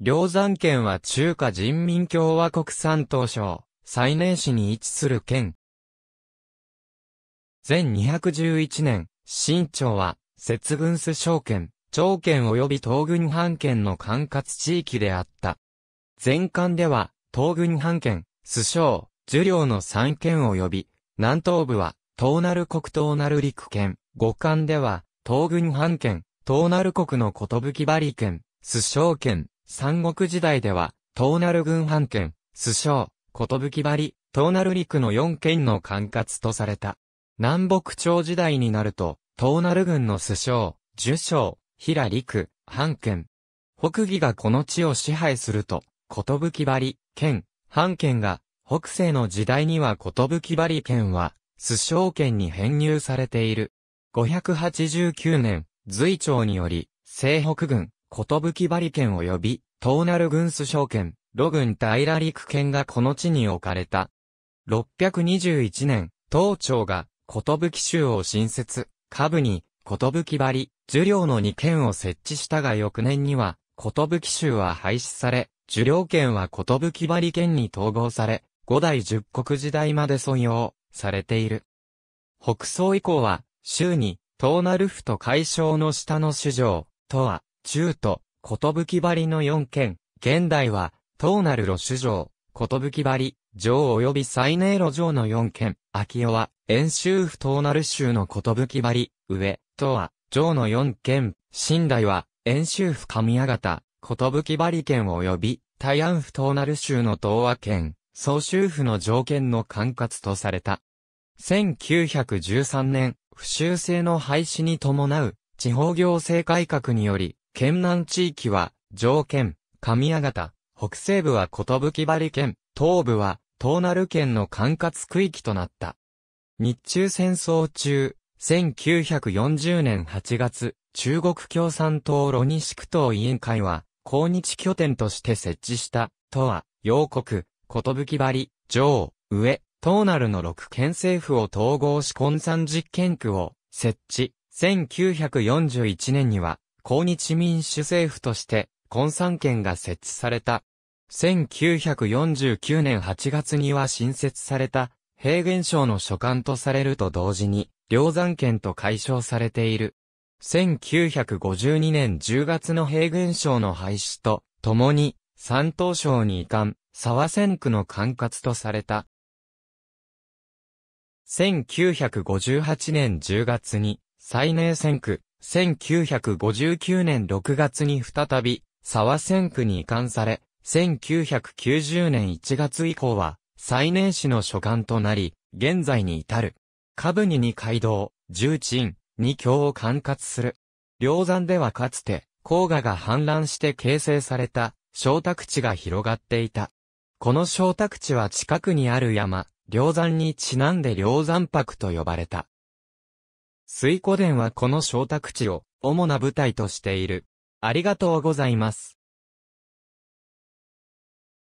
梁山県は中華人民共和国山東省、最年市に位置する県。1211年、新朝は、節軍須省県、長県及び東軍藩県の管轄地域であった。前巻では、東軍藩県、須省、樹領の三県及び、南東部は、東なる国東なる陸県、五巻では、東軍藩県、東なる国の寿張県、須省県、三国時代では、東る郡藩県、須き寿張、東る陸の四県の管轄とされた。南北朝時代になると、東る郡の須将、樹将、平陸、藩県。北義がこの地を支配すると、寿張、県、藩県が、北西の時代には寿張県は、須将県に編入されている。589年、隋朝により、西北軍、きばり県及び、東なる軍首相県、路軍平陸県がこの地に置かれた。621年、東朝が、き州を新設、下部に、ばり、樹領の2県を設置したが翌年には、き州は廃止され、樹領県はばり県に統合され、五代十国時代まで尊用、されている。北宋以降は、州に、東ナル府と海省の下の首相、とは、中都、寿張の4県、現代は、東なる路主城、寿張、城及び最寧路城の4県、秋代は、遠州府東なる州の寿張、上、東は、城の4県、新代は、遠州府上屋形、寿張県及び、大安府東なる州の東和県、総州府の条件の管轄とされた。1913年、不修正の廃止に伴う、地方行政改革により、県南地域は、上県、上屋形、北西部は寿張県、東部は、東なる県の管轄区域となった。日中戦争中、1940年8月、中国共産党ロニシク党委員会は、抗日拠点として設置した、とは、洋国、寿張、上、上、東なるの6県政府を統合し混産実験区を設置。1941年には抗日民主政府として、根産権が設置された。1949年8月には新設された、平原省の所管とされると同時に、梁山県と解消されている。1952年10月の平原省の廃止と、共に、山東省に移管、沢千区の管轄とされた。1958年10月に、最寧千区、1959年6月に再び、沢千区に移管され、1990年1月以降は、最年始の所管となり、現在に至る。下部に二街道、重鎮、二京を管轄する。両山ではかつて、黄河が氾濫して形成された、小宅地が広がっていた。この小宅地は近くにある山、両山にちなんで両山泊と呼ばれた。水湖殿はこの小宅地を主な舞台としている。ありがとうございます。